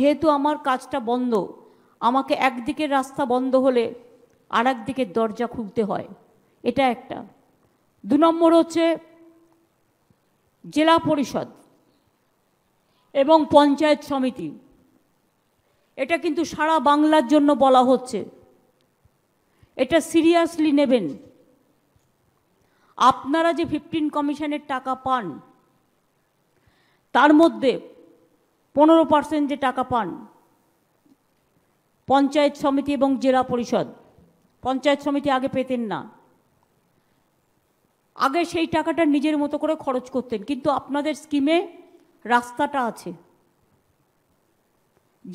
যেহেতু আমার কাজটা বন্ধ আমাকে একদিকের রাস্তা বন্ধ হলে আর একদিকের দরজা খুলতে হয় এটা একটা দু নম্বর হচ্ছে জেলা পরিষদ এবং পঞ্চায়েত সমিতি এটা কিন্তু সারা বাংলার জন্য বলা হচ্ছে এটা সিরিয়াসলি নেবেন আপনারা যে ফিফটিন কমিশনের টাকা পান তার মধ্যে পনেরো পার্সেন্ট যে টাকা পান পঞ্চায়েত সমিতি এবং জেলা পরিষদ পঞ্চায়েত সমিতি আগে পেতেন না আগে সেই টাকাটা নিজের মতো করে খরচ করতেন কিন্তু আপনাদের স্কিমে রাস্তাটা আছে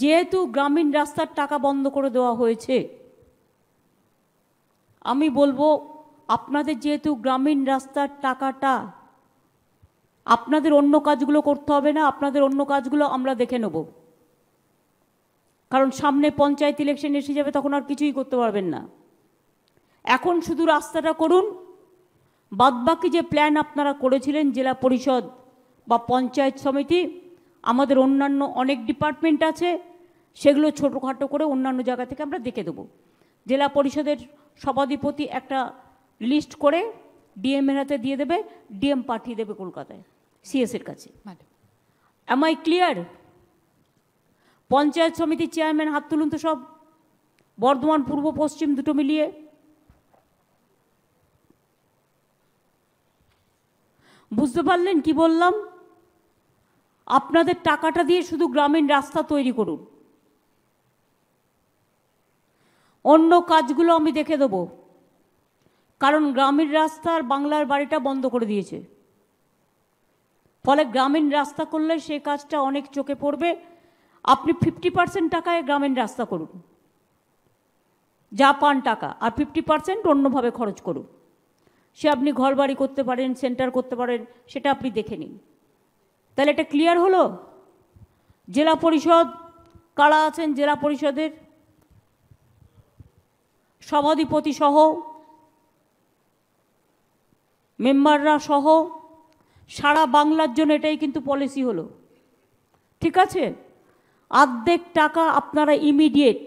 যেহেতু গ্রামীণ রাস্তার টাকা বন্ধ করে দেওয়া হয়েছে আমি বলবো আপনাদের যেহেতু গ্রামীণ রাস্তার টাকাটা আপনাদের অন্য কাজগুলো করতে হবে না আপনাদের অন্য কাজগুলো আমরা দেখে নেব কারণ সামনে পঞ্চায়েত ইলেকশন এসে যাবে তখন আর কিছুই করতে পারবেন না এখন শুধু রাস্তাটা করুন বাদবাকি যে প্ল্যান আপনারা করেছিলেন জেলা পরিষদ বা পঞ্চায়েত সমিতি আমাদের অন্যান্য অনেক ডিপার্টমেন্ট আছে সেগুলো ছোটোখাটো করে অন্যান্য জায়গা থেকে আমরা দেখে দেবো জেলা পরিষদের সভাধিপতি একটা লিস্ট করে ডিএমের হাতে দিয়ে দেবে ডিএম পাঠিয়ে দেবে কলকাতায় সিএসের কাছে অ্যাম আই ক্লিয়ার পঞ্চায়েত সমিতির চেয়ারম্যান হাত তুলুন তো সব বর্ধমান পূর্ব পশ্চিম দুটো মিলিয়ে বুঝতে পারলেন কি বললাম আপনাদের টাকাটা দিয়ে শুধু গ্রামীণ রাস্তা তৈরি করুন অন্য কাজগুলো আমি দেখে দেবো কারণ গ্রামীণ রাস্তার বাংলার বাড়িটা বন্ধ করে দিয়েছে ফলে গ্রামীণ রাস্তা করলে সে কাজটা অনেক চোখে পড়বে আপনি ফিফটি পার্সেন্ট টাকায় গ্রামীণ রাস্তা করুন যা পান টাকা আর ফিফটি পার্সেন্ট অন্যভাবে খরচ করুন সে আপনি ঘর বাড়ি করতে পারেন সেন্টার করতে পারেন সেটা আপনি দেখে নিন তাহলে এটা ক্লিয়ার হলো জেলা পরিষদ কারা আছেন জেলা পরিষদের সভাধিপতি সহ মেম্বাররা সহ সারা বাংলার জন্য এটাই কিন্তু পলিসি হলো ঠিক আছে আর্ধেক টাকা আপনারা ইমিডিয়েট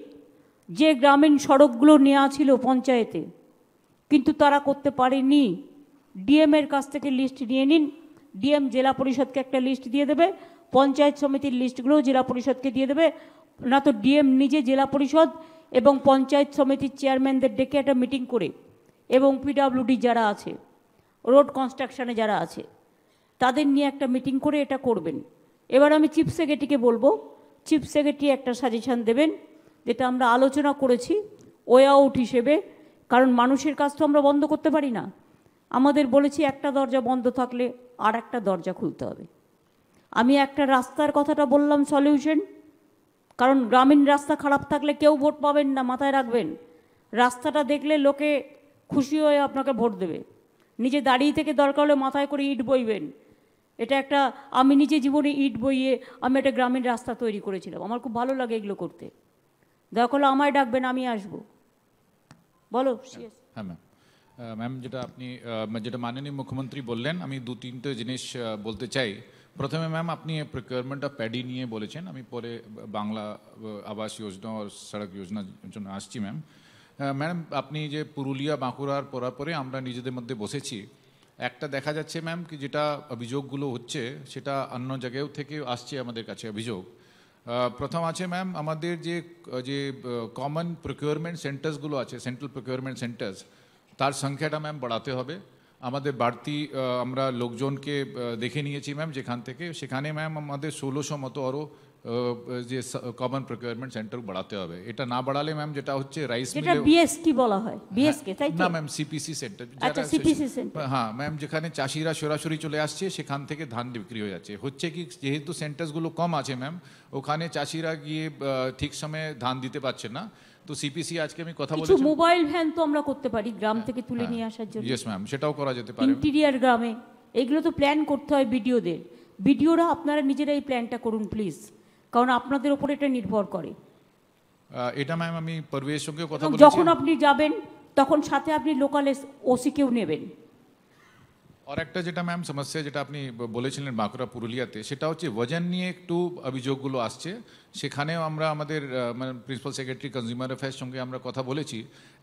যে গ্রামীণ সড়কগুলো নেওয়া ছিল পঞ্চায়েতে কিন্তু তারা করতে পারেনি ডিএমের কাছ থেকে লিস্ট নিয়ে নিন ডিএম জেলা পরিষদকে একটা লিস্ট দিয়ে দেবে পঞ্চায়েত সমিতির লিস্টগুলো জেলা পরিষদকে দিয়ে দেবে না তো ডিএম নিজে জেলা পরিষদ এবং পঞ্চায়েত সমিতির চেয়ারম্যানদের ডেকে একটা মিটিং করে এবং পিডাব্লিউডি যারা আছে রোড কনস্ট্রাকশানে যারা আছে তাদের নিয়ে একটা মিটিং করে এটা করবেন এবার আমি চিফ সেক্রেটারিকে বলবো চিফ সেক্রেটারি একটা সাজেশান দেবেন যেটা আমরা আলোচনা করেছি ওয়ে আউট হিসেবে কারণ মানুষের কাজ তো আমরা বন্ধ করতে পারি না আমাদের বলেছি একটা দরজা বন্ধ থাকলে আর একটা দরজা খুলতে হবে আমি একটা রাস্তার কথাটা বললাম সলিউশন কারণ গ্রামীণ রাস্তা খারাপ থাকলে কেউ ভোট পাবেন না মাথায় রাখবেন রাস্তাটা দেখলে লোকে খুশি হয়ে আপনাকে ভোট দেবে নিজে দাঁড়িয়ে থেকে দরকার হলে মাথায় করে ইট বইবেন এটা একটা আমি নিজে জীবনে ইট বইয়ে আমি একটা গ্রামীণ রাস্তা তৈরি করেছিলাম আমার খুব ভালো লাগে এগুলো করতে দয়া করলে আমায় ডাকবেন আমি আসবো বলো হ্যাঁ ম্যাম ম্যাম যেটা আপনি যেটা মাননীয় মুখ্যমন্ত্রী বললেন আমি দু তিনটে জিনিস বলতে চাই প্রথমে ম্যাম আপনি প্রিকোয়ারমেন্ট অফ প্যাডি নিয়ে বলেছেন আমি পরে বাংলা আবাস যোজনা ও সড়ক যোজনার জন্য আসছি ম্যাম ম্যাম আপনি যে পুরুলিয়া বাঁকুড়ার পরার পরে আমরা নিজেদের মধ্যে বসেছি একটা দেখা যাচ্ছে ম্যাম কি যেটা অভিযোগগুলো হচ্ছে সেটা অন্য জায়গাও থেকে আসছে আমাদের কাছে অভিযোগ প্রথম আছে ম্যাম আমাদের যে যে কমন প্রকিউরমেন্ট সেন্টার্সগুলো আছে সেন্ট্রাল প্রকিউরমেন্ট সেন্টার্স তার সংখ্যাটা ম্যাম বাড়াতে হবে আমাদের বাড়তি আমরা লোকজনকে দেখে নিয়েছি ম্যাম যেখান থেকে সেখানে ম্যাম আমাদের ষোলোশো মতো আরও যে কমন প্রকিউরমেন্ট সেন্টার বাড়াতে হবে এটা না বাড়ালে ম্যাম যেটা হচ্ছে রাইস যেটা বিএসটি বলা হয় বিএসকে হ্যাঁ, তাই না ম্যাম সিপিসি সেন্টার আচ্ছা সিপিসি সেন্টার হ্যাঁ, হ্যাঁ ম্যাম যেখানে চাষিরা সরাসরি চলে আসছে সেখান থেকে ধান বিক্রি হয়ে যাচ্ছে হচ্ছে কি যেহেতু সেন্টারসগুলো কম আছে ম্যাম ওখানে চাষিরা গিয়ে ঠিক সময়ে ধান দিতে পারছে না তো সিপিসি আজকে আমি কথা বলেছি মোবাইল ভ্যান তো আমরা করতে পারি গ্রাম হ্যাঁ, থেকে তুলে হ্যাঁ। নিয়ে আসার জন্য ইয়েস ম্যাম সেটাও করা যেতে পারে ইন্টেরিয়ার গ্রামে এগুলো তো প্ল্যান করতে হয় বিডিওদের বিডিওরা আপনারা নিজেরাই এই প্ল্যানটা করুন প্লিজ কারণ আপনাদের ওপর এটা নির্ভর করে এটা ম্যাম আমি পরবেশ সঙ্গে কথা বলেছি যখন আপনি যাবেন তখন সাথে আপনি লোকাল ওসিকেও নেবেন আর একটা যেটা ম্যাম সমস্যা যেটা আপনি বলেছিলেন বাঁকুড়া পুরুলিয়াতে সেটা হচ্ছে ওজন নিয়ে একটু অভিযোগগুলো আসছে সেখানেও আমরা আমাদের মানে প্রিন্সিপাল সেক্রেটারি কনজিউমার অ্যাফেয়ার্স সঙ্গে আমরা কথা বলেছি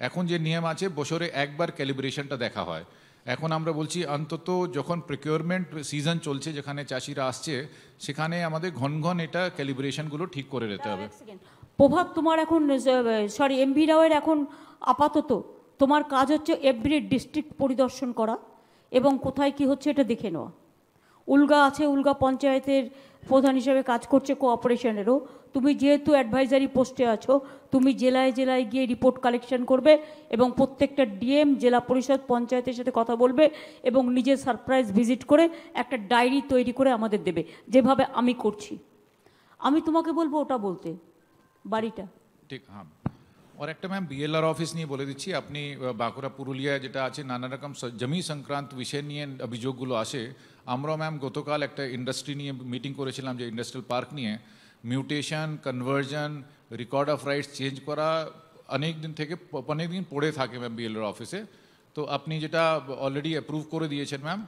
এখন যে নিয়ম আছে বছরে একবার ক্যালিব্রেশনটা দেখা হয় এখন আমরা বলছি অন্তত যখন প্রিকিউরমেন্ট সিজন চলছে যেখানে চাষিরা আসছে সেখানে আমাদের ঘন ঘন এটা ক্যালিব্রেশনগুলো ঠিক করে নিতে হবে প্রভাব তোমার এখন সরি এমভি রাওয়ের এখন আপাতত তোমার কাজ হচ্ছে এভরি ডিস্ট্রিক্ট পরিদর্শন করা এবং কোথায় কি হচ্ছে এটা দেখে নেওয়া উলগা আছে উলগা পঞ্চায়েতের প্রধান হিসেবে কাজ করছে কোঅপারেশনেরও তুমি যেহেতু অ্যাডভাইজারি পোস্টে আছো তুমি জেলায় জেলায় গিয়ে রিপোর্ট কালেকশন করবে এবং প্রত্যেকটা ডিএম জেলা পরিষদ পঞ্চায়েতের সাথে কথা বলবে এবং নিজে সারপ্রাইজ ভিজিট করে একটা ডায়েরি তৈরি করে আমাদের দেবে যেভাবে আমি করছি আমি তোমাকে বলবো ওটা বলতে বাড়িটা ঠিক হ্যাঁ আর একটা ম্যাম বিএলআর অফিস নিয়ে বলে দিচ্ছি আপনি বাঁকুড়া পুরুলিয়ায় যেটা আছে নানা রকম জমি সংক্রান্ত বিষয় নিয়ে অভিযোগগুলো আসে আমরা ম্যাম গতকাল একটা ইন্ডাস্ট্রি নিয়ে মিটিং করেছিলাম যে ইন্ডাস্ট্রিয়াল পার্ক নিয়ে mutation conversion record of rights change করা অনেক দিন থেকে অনেক দিন পড়ে থাকে ম্যাম বিএলআর অফিসে তো আপনি যেটা অলরেডি অ্যাপ্রুভ করে দিয়েছেন ম্যাম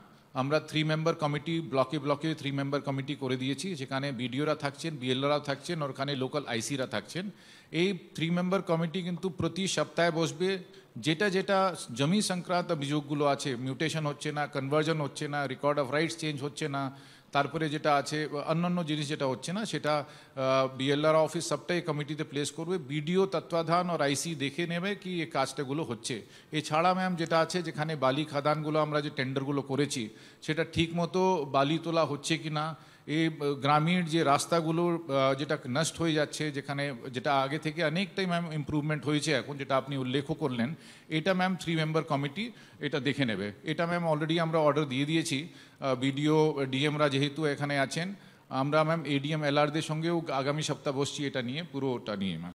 আমরা থ্রি মেম্বার কমিটি ব্লকে ব্লকে থ্রি মেম্বার কমিটি করে দিয়েছি যেখানে বিডিওরা থাকছেন বিএলওরাও থাকছেন আর ওখানে লোকাল আইসিরা থাকছেন এই থ্রি মেম্বার কমিটি কিন্তু প্রতি সপ্তাহে বসবে যেটা যেটা জমি সংক্রান্ত অভিযোগগুলো আছে মিউটেশন হচ্ছে না কনভার্জন হচ্ছে না রেকর্ড অফ রাইটস চেঞ্জ হচ্ছে না তারপরে যেটা আছে অন্যান্য জিনিস যেটা হচ্ছে না সেটা বিএলআর অফিস সবটাই কমিটিতে প্লেস করবে বিডিও তত্ত্বাধান ও আইসি দেখে নেবে কি এই কাজটাগুলো হচ্ছে এছাড়া ম্যাম যেটা আছে যেখানে বালি খাদানগুলো আমরা যে টেন্ডারগুলো করেছি সেটা ঠিক মতো বালি তোলা হচ্ছে কি না এই গ্রামীণ যে রাস্তাগুলোর যেটা নষ্ট হয়ে যাচ্ছে যেখানে যেটা আগে থেকে অনেকটাই ম্যাম ইম্প্রুভমেন্ট হয়েছে এখন যেটা আপনি উল্লেখও করলেন এটা ম্যাম থ্রি মেম্বার কমিটি এটা দেখে নেবে এটা ম্যাম অলরেডি আমরা অর্ডার দিয়ে দিয়েছি বিডিও ডিএমরা যেহেতু এখানে আছেন আমরা ম্যাম এডিএম এলআরদের সঙ্গেও আগামী সপ্তাহ বসছি এটা নিয়ে পুরোটা নিয়ে ম্যাম